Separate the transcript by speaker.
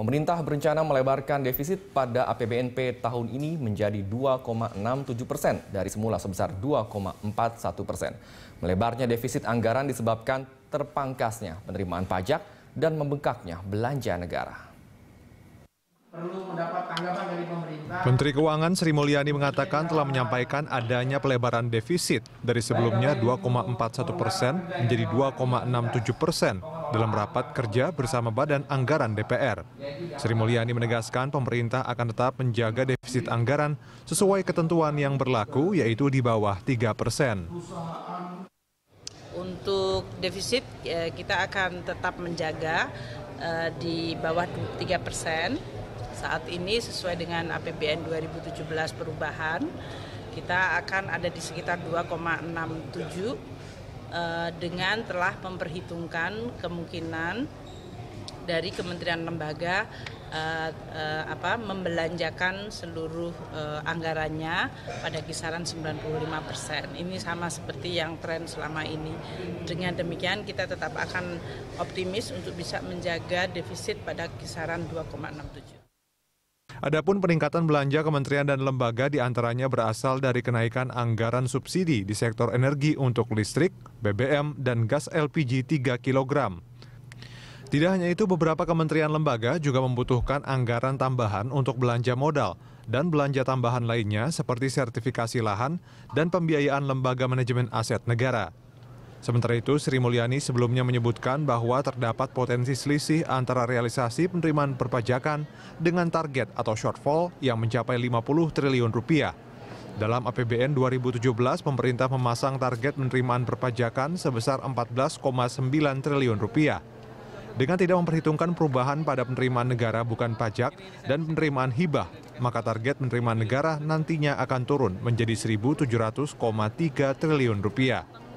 Speaker 1: Pemerintah berencana melebarkan defisit pada APBNP tahun ini menjadi 2,67 persen dari semula sebesar 2,41 persen. Melebarnya defisit anggaran disebabkan terpangkasnya penerimaan pajak dan membengkaknya belanja
Speaker 2: negara. Menteri Keuangan Sri Mulyani mengatakan telah menyampaikan adanya pelebaran defisit dari sebelumnya 2,41 persen menjadi 2,67 persen dalam rapat kerja bersama Badan Anggaran DPR. Sri Mulyani menegaskan pemerintah akan tetap menjaga defisit anggaran sesuai ketentuan yang berlaku yaitu di bawah 3 persen.
Speaker 3: Untuk defisit ya, kita akan tetap menjaga eh, di bawah 3 persen. Saat ini sesuai dengan APBN 2017 perubahan, kita akan ada di sekitar 2,67 Eh, dengan telah memperhitungkan kemungkinan dari kementerian lembaga uh, uh, apa membelanjakan seluruh uh, anggarannya pada kisaran 95%. Ini sama seperti yang tren selama ini. Dengan demikian kita tetap akan optimis untuk bisa menjaga defisit pada kisaran 2,67.
Speaker 2: Adapun peningkatan belanja kementerian dan lembaga diantaranya berasal dari kenaikan anggaran subsidi di sektor energi untuk listrik, BBM, dan gas LPG 3 kg. Tidak hanya itu, beberapa kementerian lembaga juga membutuhkan anggaran tambahan untuk belanja modal dan belanja tambahan lainnya seperti sertifikasi lahan dan pembiayaan lembaga manajemen aset negara. Sementara itu, Sri Mulyani sebelumnya menyebutkan bahwa terdapat potensi selisih antara realisasi penerimaan perpajakan dengan target atau shortfall yang mencapai 50 triliun rupiah. Dalam APBN 2017, pemerintah memasang target penerimaan perpajakan sebesar 14,9 triliun rupiah. Dengan tidak memperhitungkan perubahan pada penerimaan negara bukan pajak dan penerimaan hibah, maka target penerimaan negara nantinya akan turun menjadi 1.700,3 triliun rupiah.